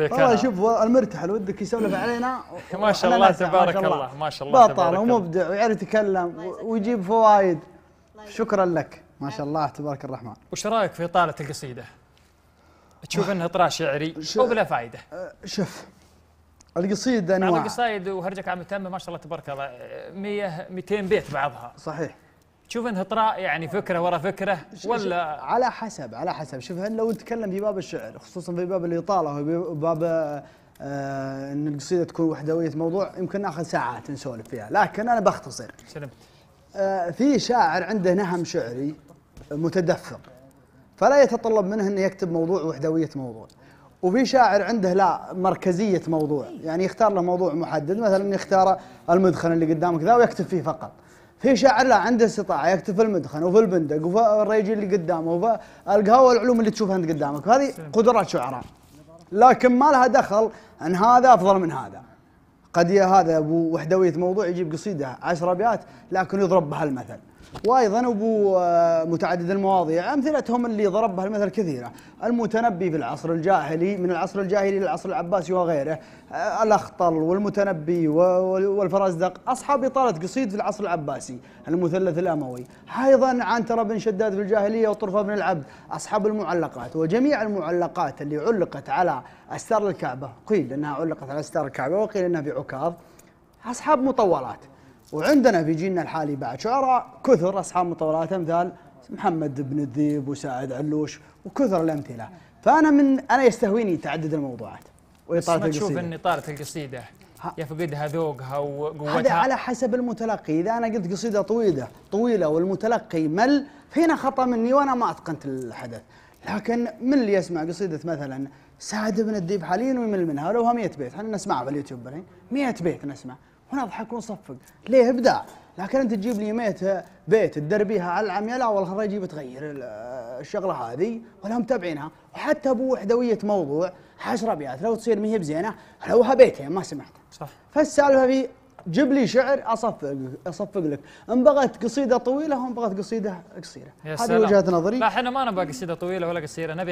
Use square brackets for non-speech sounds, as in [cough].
والله شوف المرتحل ودك يسولف علينا [laughs] ما شاء الله تبارك الله ما شاء الله بطل ومبدع ويعرف يتكلم ويجيب فوائد شكرا لك ما شاء الله تبارك الرحمن وش رايك في اطاله القصيده؟ تشوف انها اطراء شعري او بلا فائده؟ أه، شوف القصيده انواع القصايد وهرجك عم تامه ما شاء الله تبارك الله 100 200 بيت بعضها صحيح تشوف انها طراء يعني فكره ورا فكره ولا على حسب على حسب شوف لو نتكلم في باب الشعر خصوصا في باب الاطاله وباب آه، ان القصيده تكون وحدويه موضوع يمكن ناخذ ساعات نسولف فيها لكن انا بختصر سلمت آه، في شاعر عنده نهم شعري متدفق فلا يتطلب منه انه يكتب موضوع وحدويه موضوع وفي شاعر عنده لا مركزيه موضوع يعني يختار له موضوع محدد مثلا يختار المدخن اللي قدامك ذا ويكتب فيه فقط في شاعر لا عنده استطاعه يكتب في المدخن وفي البندق وفي الريجي اللي قدامه وفي القهوه والعلوم اللي تشوفها انت قدامك هذه قدرات شعراء لكن ما لها دخل ان هذا افضل من هذا قد هذا ابو وحدويه موضوع يجيب قصيده عشر ابيات لكن يضرب بها المثل وايضا ابو آه، متعدد المواضيع امثلتهم اللي ضرب بها المثل كثيره المتنبي في العصر الجاهلي من العصر الجاهلي للعصر العباسي وغيره آه، الاخطل والمتنبي والفرزدق اصحاب اطاله قصيد في العصر العباسي المثلث الاموي ايضا عنتره بن شداد في الجاهليه وطرفه بن العبد اصحاب المعلقات وجميع المعلقات اللي علقت على استار الكعبه قيل انها علقت على استار الكعبه وقيل انها في عكاظ اصحاب مطولات وعندنا في جيلنا الحالي بعد شعراء كثر اصحاب مطورات امثال محمد بن الذيب وسعد علوش وكثر الامثله فانا من انا يستهويني تعدد الموضوعات واطاله القصيده تشوف ان اطاله القصيده يفقدها ذوقها وقوتها هذا على حسب المتلقي اذا انا قلت قصيده طويله طويله والمتلقي مل فهنا خطا مني وانا ما اتقنت الحدث لكن من اللي يسمع قصيده مثلا سعد بن الديب حاليا ويمل منها لو 100 بيت احنا نسمعها في اليوتيوب الحين 100 بيت نسمع وانا اضحك ونصفق ليه ابداع لكن انت تجيب لي ميت بيت تدربيها على لا والله رجي بتغير الشغله هذه ولا متابعينها وحتى ابو وحدويه موضوع حشر ابيات لو تصير ما هي بزينه حلوها بيتين ما سمعت صح فالسالفه في جيب لي شعر اصفق اصفق لك ان بغت قصيده طويله وان بغت قصيده قصيره هذه وجهه نظري لا احنا ما نبغى قصيده طويله ولا قصيره نبي